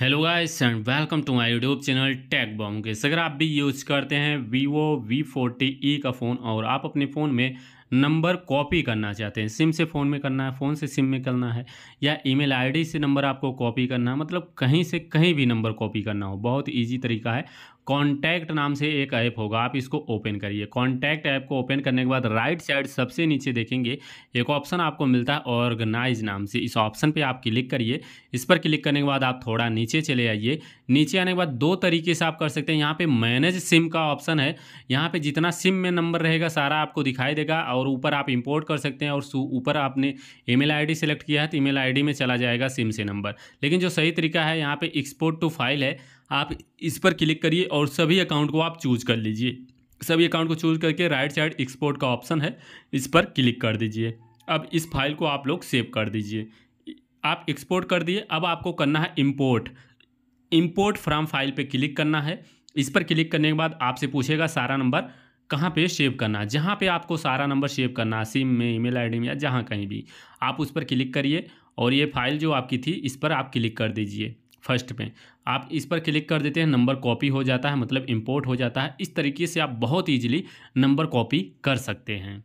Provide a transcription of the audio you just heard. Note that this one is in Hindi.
hello guys and welcome to my YouTube channel tech बॉम के अगर आप भी यूज़ करते हैं वीवो वी फोर्टी ई का फ़ोन और आप अपने फ़ोन में नंबर कॉपी करना चाहते हैं सिम से फ़ोन में करना है फ़ोन से सिम में करना है या ईमेल आईडी से नंबर आपको कॉपी करना है मतलब कहीं से कहीं भी नंबर कॉपी करना हो बहुत ईजी तरीका है कॉन्टैक्ट नाम से एक ऐप होगा आप इसको ओपन करिए कॉन्टैक्ट ऐप को ओपन करने के बाद राइट साइड सबसे नीचे देखेंगे एक ऑप्शन आपको मिलता है ऑर्गेनाइज नाम से इस ऑप्शन पे आप क्लिक करिए इस पर क्लिक करने के बाद आप थोड़ा नीचे चले आइए नीचे आने के बाद दो तरीके से आप कर सकते हैं यहाँ पे मैनेज सिम का ऑप्शन है यहाँ पर जितना सिम में नंबर रहेगा सारा आपको दिखाई देगा और और ऊपर आप इंपोर्ट कर सकते हैं और ऊपर आपने ईमेल आईडी सेलेक्ट किया है तो ईमेल आईडी में चला जाएगा सिम से नंबर लेकिन जो सही तरीका है यहाँ पे एक्सपोर्ट टू फाइल है आप इस पर क्लिक करिए और सभी अकाउंट को आप चूज कर लीजिए सभी अकाउंट को चूज करके राइट साइड एक्सपोर्ट का ऑप्शन है इस पर क्लिक कर दीजिए अब इस फाइल को आप लोग सेव कर दीजिए आप एक्सपोर्ट कर दिए अब आपको करना है इम्पोर्ट इम्पोर्ट फ्रॉम फाइल पे क्लिक करना है इस पर क्लिक करने के बाद आपसे पूछेगा सारा नंबर कहाँ पे सेव करना है जहाँ पे आपको सारा नंबर सेव करना है सिम में ईमेल आईडी में या जहाँ कहीं भी आप उस पर क्लिक करिए और ये फाइल जो आपकी थी इस पर आप क्लिक कर दीजिए फर्स्ट पे आप इस पर क्लिक कर देते हैं नंबर कॉपी हो जाता है मतलब इंपोर्ट हो जाता है इस तरीके से आप बहुत ईजिली नंबर कॉपी कर सकते हैं